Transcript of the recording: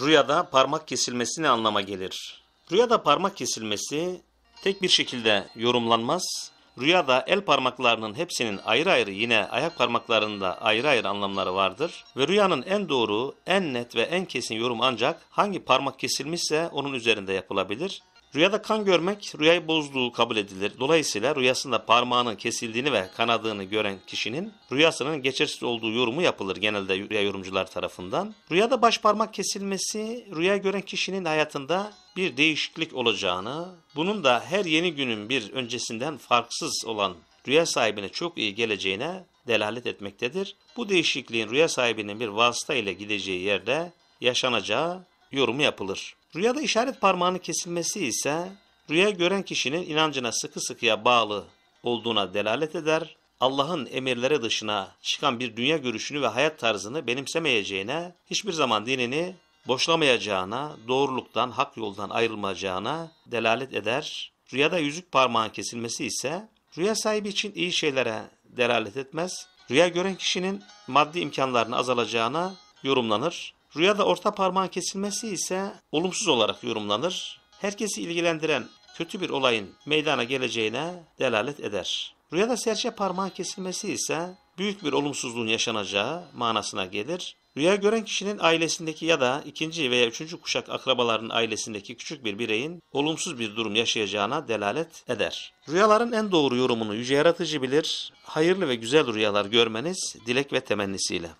Rüyada parmak kesilmesi ne anlama gelir? Rüyada parmak kesilmesi tek bir şekilde yorumlanmaz. Rüyada el parmaklarının hepsinin ayrı ayrı yine ayak parmaklarında ayrı ayrı anlamları vardır. Ve rüyanın en doğru, en net ve en kesin yorum ancak hangi parmak kesilmişse onun üzerinde yapılabilir. Rüyada kan görmek rüyayı bozduğu kabul edilir. Dolayısıyla rüyasında parmağının kesildiğini ve kanadığını gören kişinin rüyasının geçersiz olduğu yorumu yapılır genelde rüya yorumcular tarafından. Rüyada baş parmak kesilmesi rüya gören kişinin hayatında bir değişiklik olacağını, bunun da her yeni günün bir öncesinden farksız olan rüya sahibine çok iyi geleceğine delalet etmektedir. Bu değişikliğin rüya sahibinin bir vasıta ile gideceği yerde yaşanacağı yorumu yapılır. Rüyada işaret parmağının kesilmesi ise rüya gören kişinin inancına sıkı sıkıya bağlı olduğuna delalet eder. Allah'ın emirleri dışına çıkan bir dünya görüşünü ve hayat tarzını benimsemeyeceğine, hiçbir zaman dinini boşlamayacağına, doğruluktan, hak yoldan ayrılmayacağına delalet eder. Rüyada yüzük parmağın kesilmesi ise rüya sahibi için iyi şeylere delalet etmez. Rüya gören kişinin maddi imkanlarının azalacağına yorumlanır. Rüyada orta parmağın kesilmesi ise olumsuz olarak yorumlanır. Herkesi ilgilendiren kötü bir olayın meydana geleceğine delalet eder. Rüyada serçe parmağın kesilmesi ise büyük bir olumsuzluğun yaşanacağı manasına gelir. Rüya gören kişinin ailesindeki ya da ikinci veya üçüncü kuşak akrabaların ailesindeki küçük bir bireyin olumsuz bir durum yaşayacağına delalet eder. Rüyaların en doğru yorumunu yüce yaratıcı bilir, hayırlı ve güzel rüyalar görmeniz dilek ve temennisiyle.